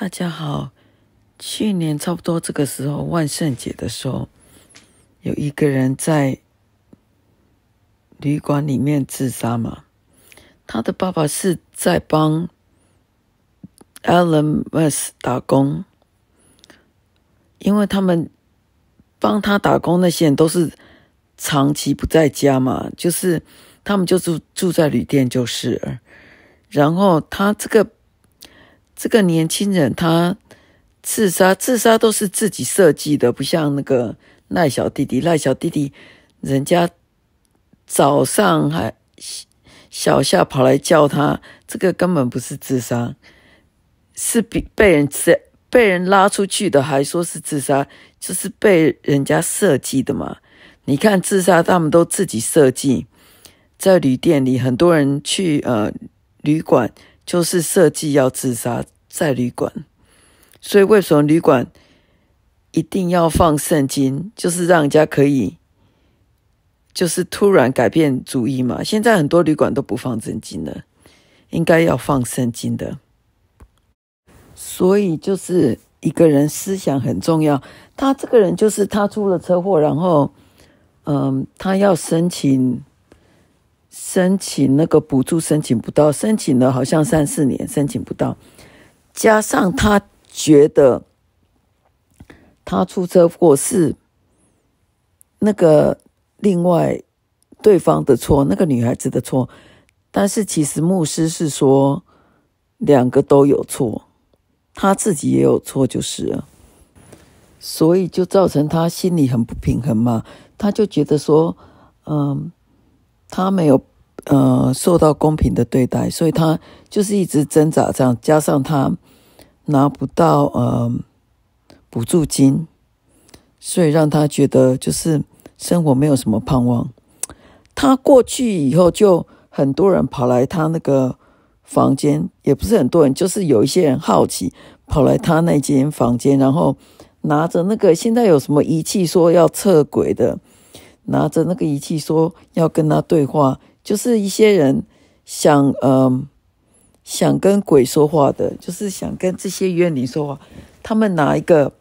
大家好，去年差不多这个时候，万圣节的时候，有一个人在旅馆里面自杀嘛？他的爸爸是在帮 Alan Mess 打工，因为他们帮他打工那些人都是长期不在家嘛，就是他们就住住在旅店，就是，然后他这个。这个年轻人他自杀，自杀都是自己设计的，不像那个赖小弟弟，赖小弟弟人家早上还小夏跑来叫他，这个根本不是自杀，是被被人被被人拉出去的，还说是自杀，就是被人家设计的嘛。你看自杀他们都自己设计，在旅店里很多人去呃旅馆。就是设计要自杀在旅馆，所以为什么旅馆一定要放圣经？就是让人家可以，就是突然改变主意嘛。现在很多旅馆都不放圣经了，应该要放圣经的。所以就是一个人思想很重要。他这个人就是他出了车祸，然后，嗯，他要申请。申请那个补助申请不到，申请了好像三四年申请不到，加上他觉得他出车祸是那个另外对方的错，那个女孩子的错，但是其实牧师是说两个都有错，他自己也有错就是，所以就造成他心里很不平衡嘛，他就觉得说，嗯，他没有。呃，受到公平的对待，所以他就是一直挣扎这样。加上他拿不到呃补助金，所以让他觉得就是生活没有什么盼望。他过去以后，就很多人跑来他那个房间，也不是很多人，就是有一些人好奇跑来他那间房间，然后拿着那个现在有什么仪器说要测鬼的，拿着那个仪器说要跟他对话。就是一些人想，嗯，想跟鬼说话的，就是想跟这些冤灵说话。他们拿一个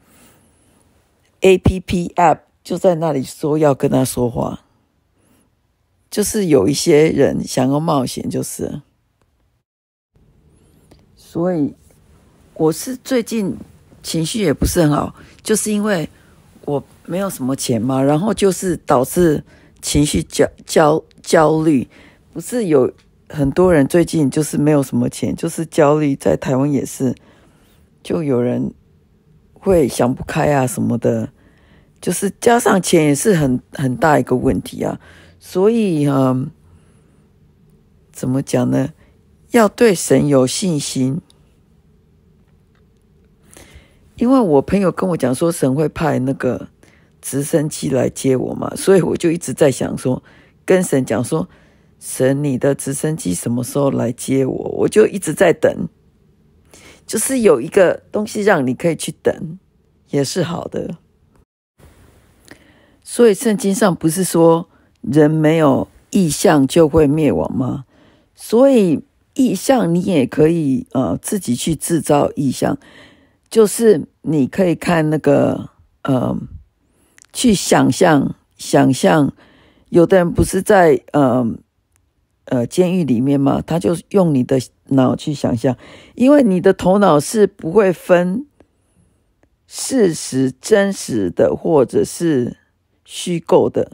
A P P app 就在那里说要跟他说话，就是有一些人想要冒险，就是。所以，我是最近情绪也不是很好，就是因为我没有什么钱嘛，然后就是导致。情绪焦焦焦虑，不是有很多人最近就是没有什么钱，就是焦虑。在台湾也是，就有人会想不开啊什么的，就是加上钱也是很很大一个问题啊。所以嗯，怎么讲呢？要对神有信心，因为我朋友跟我讲说，神会派那个。直升机来接我嘛？所以我就一直在想，说跟神讲说，神，你的直升机什么时候来接我？我就一直在等，就是有一个东西让你可以去等，也是好的。所以圣经上不是说人没有意象就会灭亡吗？所以意象你也可以呃自己去制造意象，就是你可以看那个呃。去想象，想象，有的人不是在呃呃监狱里面吗？他就用你的脑去想象，因为你的头脑是不会分事实真实的或者是虚构的，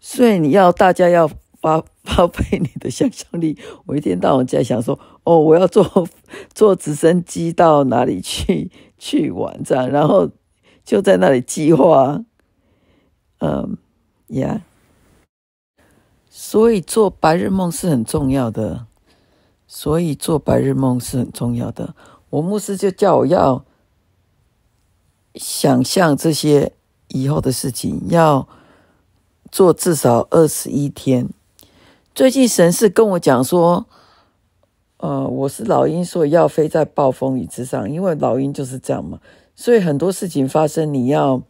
所以你要大家要发发挥你的想象力。我一天到晚在想说，哦，我要坐坐 直升机到哪里去去玩这样，然后就在那里计划。嗯，Yeah，所以做白日梦是很重要的。所以做白日梦是很重要的。我牧师就叫我要想象这些以后的事情，要做至少二十一天。最近神是跟我讲说，呃，我是老鹰，所以要飞在暴风雨之上，因为老鹰就是这样嘛。所以很多事情发生，你要。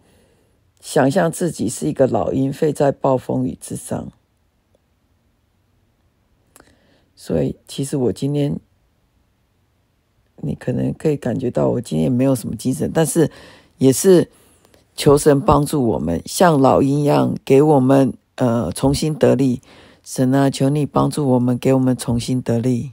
想象自己是一个老鹰，飞在暴风雨之上。所以，其实我今天，你可能可以感觉到我今天没有什么精神，但是也是求神帮助我们，像老鹰一样给我们呃重新得力。神啊，求你帮助我们，给我们重新得力。